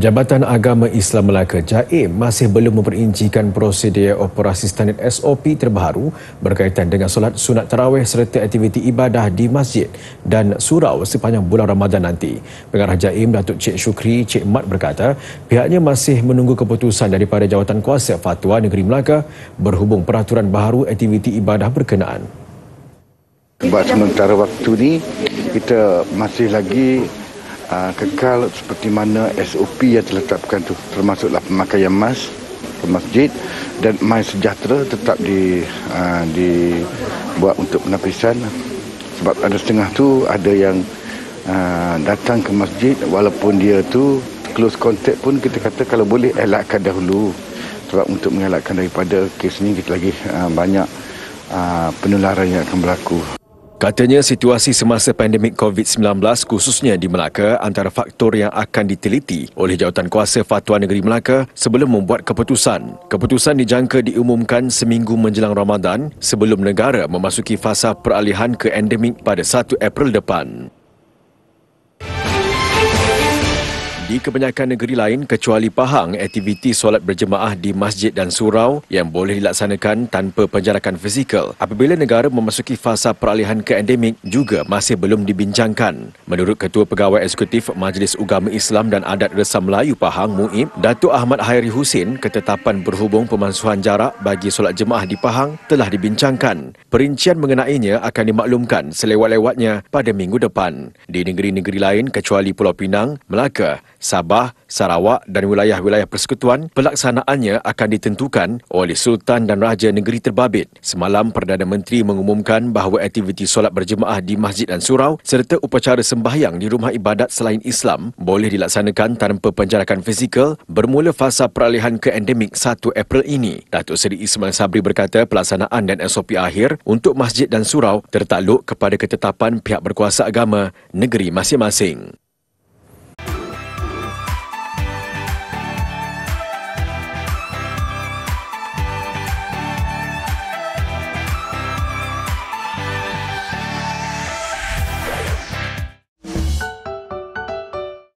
Jabatan Agama Islam Melaka JAIM masih belum memperincikan prosedur operasi standard SOP terbaru berkaitan dengan solat sunat tarawih serta aktiviti ibadah di masjid dan surau sepanjang bulan Ramadan nanti. Pengarah JAIM Datuk Cik Syukri Cik Mat berkata pihaknya masih menunggu keputusan daripada jawatan kuasa fatwa negeri Melaka berhubung peraturan baru aktiviti ibadah berkenaan. Sebab sementara waktu ini kita masih lagi uh, kekal seperti mana SOP yang diletakkan tu termasuklah pemakaian mas ke masjid dan mai sejahtera tetap di uh, di buat untuk penapisan sebab ada setengah tu ada yang uh, datang ke masjid walaupun dia tu close contact pun kita kata kalau boleh elakkan dahulu sebab untuk mengelakkan daripada kes ni kita lagi uh, banyak uh, penularan yang akan berlaku Katanya situasi semasa pandemik COVID-19 khususnya di Melaka antara faktor yang akan diteliti oleh jawatan kuasa Fatwa Negeri Melaka sebelum membuat keputusan. Keputusan dijangka diumumkan seminggu menjelang Ramadan sebelum negara memasuki fasa peralihan ke endemik pada 1 April depan. Di kebanyakan negeri lain kecuali Pahang, aktiviti solat berjemaah di masjid dan surau yang boleh dilaksanakan tanpa penjarakan fizikal apabila negara memasuki fasa peralihan ke endemik juga masih belum dibincangkan. Menurut Ketua Pegawai Eksekutif Majlis Ugama Islam dan Adat Resa Melayu Pahang, MUIB, Datuk Ahmad Hairi Husin, ketetapan berhubung pemansuhan jarak bagi solat jemaah di Pahang telah dibincangkan. Perincian mengenainya akan dimaklumkan selewat-lewatnya pada minggu depan. Di negeri-negeri lain kecuali Pulau Pinang, Melaka, Sabah, Sarawak dan wilayah-wilayah persekutuan, pelaksanaannya akan ditentukan oleh Sultan dan Raja Negeri Terbabit. Semalam, Perdana Menteri mengumumkan bahawa aktiviti solat berjemaah di masjid dan surau serta upacara sembahyang di rumah ibadat selain Islam boleh dilaksanakan tanpa penjarakan fizikal bermula fasa peralihan ke endemik 1 April ini. Datuk Seri Ismail Sabri berkata pelaksanaan dan SOP akhir untuk masjid dan surau tertakluk kepada ketetapan pihak berkuasa agama negeri masing-masing.